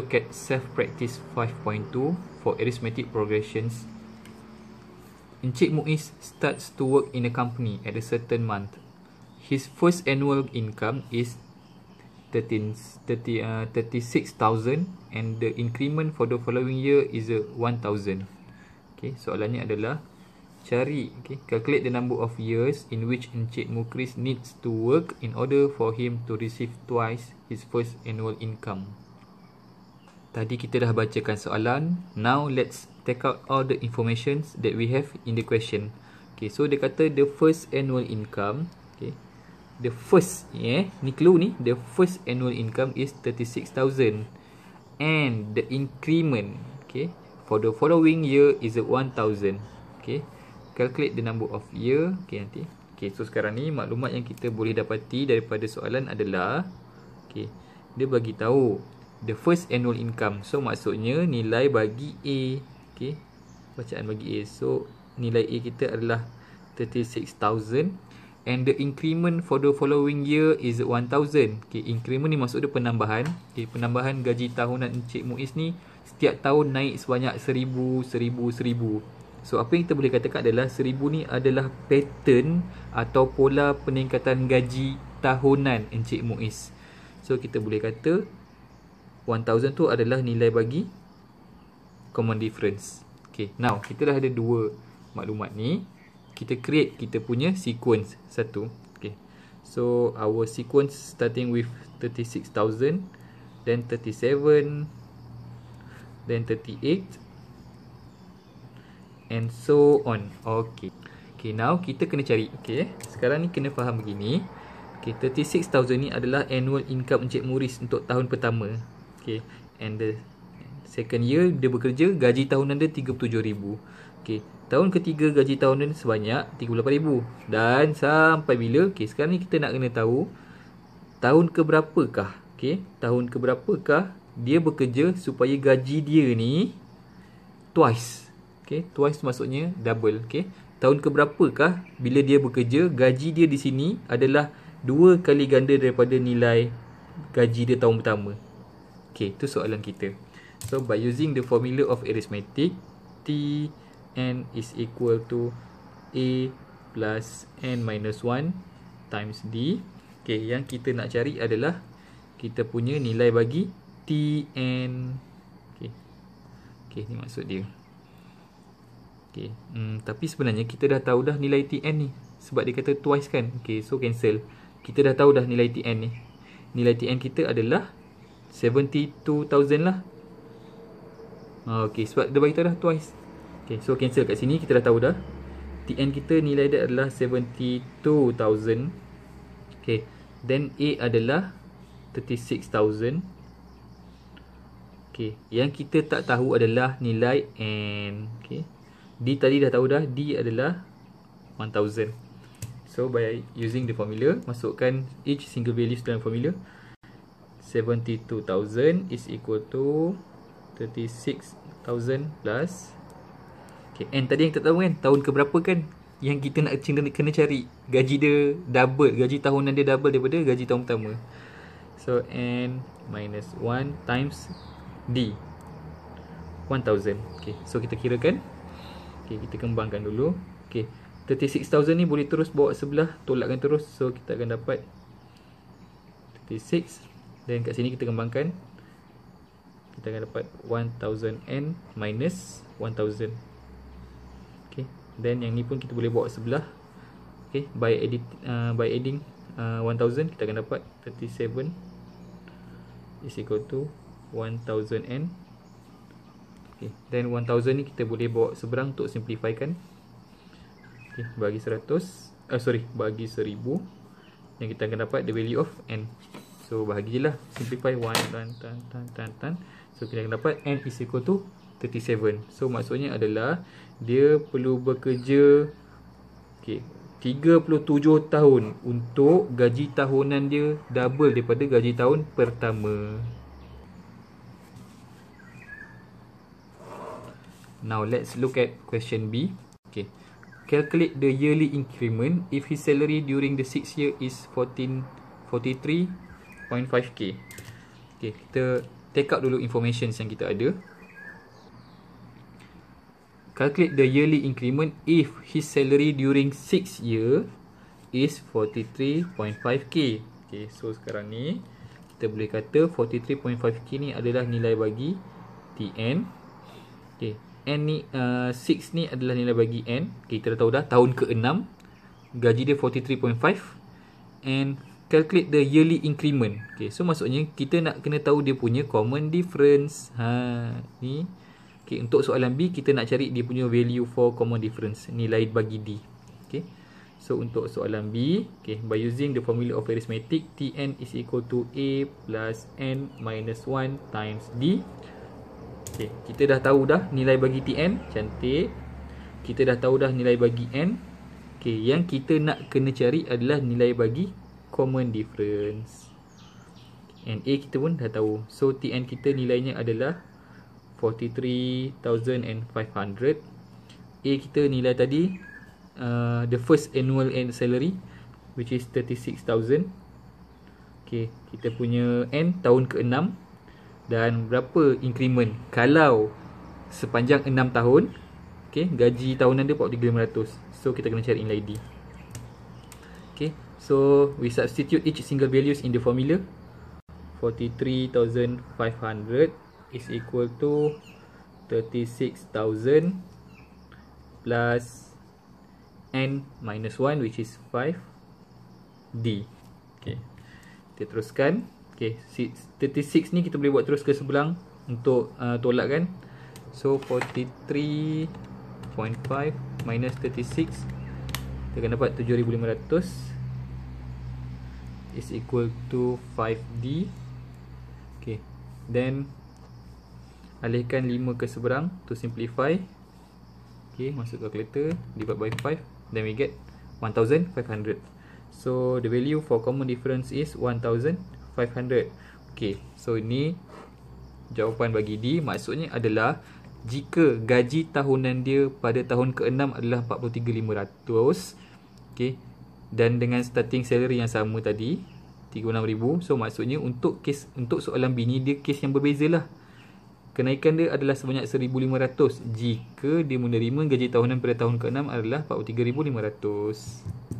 look at self-practice 5.2 for arithmetic progressions. Encik Muiz starts to work in a company at a certain month. His first annual income is 36,000 uh, and the increment for the following year is 1,000. Uh, okay, soalannya adalah cari, okay, calculate the number of years in which Encik Mukris needs to work in order for him to receive twice his first annual income tadi kita dah bacakan soalan. Now let's take out all the information that we have in the question. Okay, so dia kata the first annual income. Okay, the first, yeah, ni clue ni. The first annual income is thirty six thousand. And the increment, okay, for the following year is one thousand. Okay, calculate the number of year. Okay, nanti. Okay, so sekarang ni maklumat yang kita boleh dapati daripada soalan adalah, okay, dia bagi tahu the first annual income. So maksudnya nilai bagi A, okey. Bacaan bagi A. So nilai A kita adalah 36,000 and the increment for the following year is 1,000. Okey, increment ni maksud dia penambahan. Okey, penambahan gaji tahunan Encik Muiz ni setiap tahun naik sebanyak 1,000, 1,000, 1,000. So apa yang kita boleh katakan adalah 1,000 ni adalah pattern atau pola peningkatan gaji tahunan Encik Muiz. So kita boleh kata 1000 tu adalah nilai bagi common difference. Okay, now kita dah ada dua maklumat ni. Kita create kita punya sequence satu. Okay, so our sequence starting with 36,000, then 37, then 38, and so on. Okay. Okay, now kita kena cari. Okay, sekarang ni kena faham begini. Okay, 36,000 ni adalah annual income Encik Muris untuk tahun pertama. Okay And the Second year Dia bekerja Gaji tahunan dia RM37,000 Okay Tahun ketiga gaji tahunan sebanyak RM38,000 Dan sampai bila Okay sekarang ni kita nak kena tahu Tahun keberapakah Okay Tahun keberapakah Dia bekerja supaya gaji dia ni Twice Okay Twice maksudnya double Okay Tahun keberapakah Bila dia bekerja Gaji dia di sini adalah Dua kali ganda daripada nilai Gaji dia tahun pertama Okay, itu soalan kita. So, by using the formula of arithmetic, t n is equal to A plus N minus 1 times D. Okay, yang kita nak cari adalah kita punya nilai bagi Tn. Okay, okay ni maksud dia. Okay, hmm, tapi sebenarnya kita dah tahu dah nilai t n ni. Sebab dia kata twice kan? Okay, so cancel. Kita dah tahu dah nilai t n ni. Nilai t n kita adalah 72,000 lah Ok sebab dia beritahu dah twice Okay, so cancel kat sini kita dah tahu dah TN kita nilai dia adalah 72,000 Okay, Then A adalah 36,000 Okay, Yang kita tak tahu adalah nilai N Okay, D tadi dah tahu dah D adalah 1,000 So by using the formula Masukkan each single value dalam formula 72,000 is equal to 36,000 plus okay, and tadi yang kita tahu kan tahun keberapa kan yang kita nak kena, kena cari gaji dia double gaji tahunan dia double daripada gaji tahun pertama so n minus 1 times d 1000 okay, so kita kirakan okay, kita kembangkan dulu okay, 36,000 ni boleh terus bawa sebelah tolakkan terus so kita akan dapat 36 dan kat sini kita kembangkan Kita akan dapat 1000N minus 1000 Okay dan yang ni pun kita boleh bawa sebelah Okay By, edit, uh, by adding uh, 1000 Kita akan dapat 37 Is equal to 1000N Okay Then 1000 ni kita boleh bawa seberang Untuk simplify Okay Bagi 100 uh, eh, Sorry Bagi 1000 Yang kita akan dapat The value of N So bahagilah Simplify 1 tan, tan, tan, tan, tan. So kita akan dapat N is equal to 37 So maksudnya adalah Dia perlu bekerja okay, 37 tahun Untuk gaji tahunan dia Double daripada gaji tahun pertama Now let's look at question B Okay Calculate the yearly increment if his salary during the 6 year is 14, 43, 0.5k ok kita take out dulu information yang kita ada calculate the yearly increment if his salary during 6 year is 43.5k ok so sekarang ni kita boleh kata 43.5k ni adalah nilai bagi TN ok N ni uh, ni adalah nilai bagi N okay, kita dah tahu dah tahun ke-6 gaji dia 43.5 and calculate the yearly increment. Okay, so maksudnya kita nak kena tahu dia punya common difference. Ha, ni. Okay, untuk soalan B kita nak cari dia punya value for common difference, nilai bagi D. Okay. So untuk soalan B, okay, by using the formula of arithmetic, t n is equal to A plus N minus one times D. Okay, kita dah tahu dah nilai bagi t n cantik. Kita dah tahu dah nilai bagi N. Okay, yang kita nak kena cari adalah nilai bagi common difference and A kita pun dah tahu so TN kita nilainya adalah 43,500 A kita nilai tadi uh, the first annual and salary which is 36,000 ok kita punya N tahun ke-6 dan berapa increment kalau sepanjang 6 tahun ok gaji tahunan dia 43,500 so kita kena cari nilai D ok So we substitute each single values in the formula. 43,500 is equal to 36,000 plus n minus 1 which is 5d. Okay. Kita teruskan. Okay. 36 ni kita boleh buat terus ke sebelah untuk uh, tolak kan. So 43.5 minus 36 kita akan dapat 7,500 is equal to 5D ok then alihkan 5 ke seberang to simplify ok masuk calculator divide by 5 then we get 1500 so the value for common difference is 1500 ok so ini jawapan bagi D maksudnya adalah jika gaji tahunan dia pada tahun ke-6 adalah 43500 okey dan dengan starting salary yang sama tadi 36000 so maksudnya untuk kes untuk soalan bini dia kes yang berbeza lah. kenaikan dia adalah sebanyak 1500 jika dia menerima gaji tahunan pada tahun ke-6 adalah 43500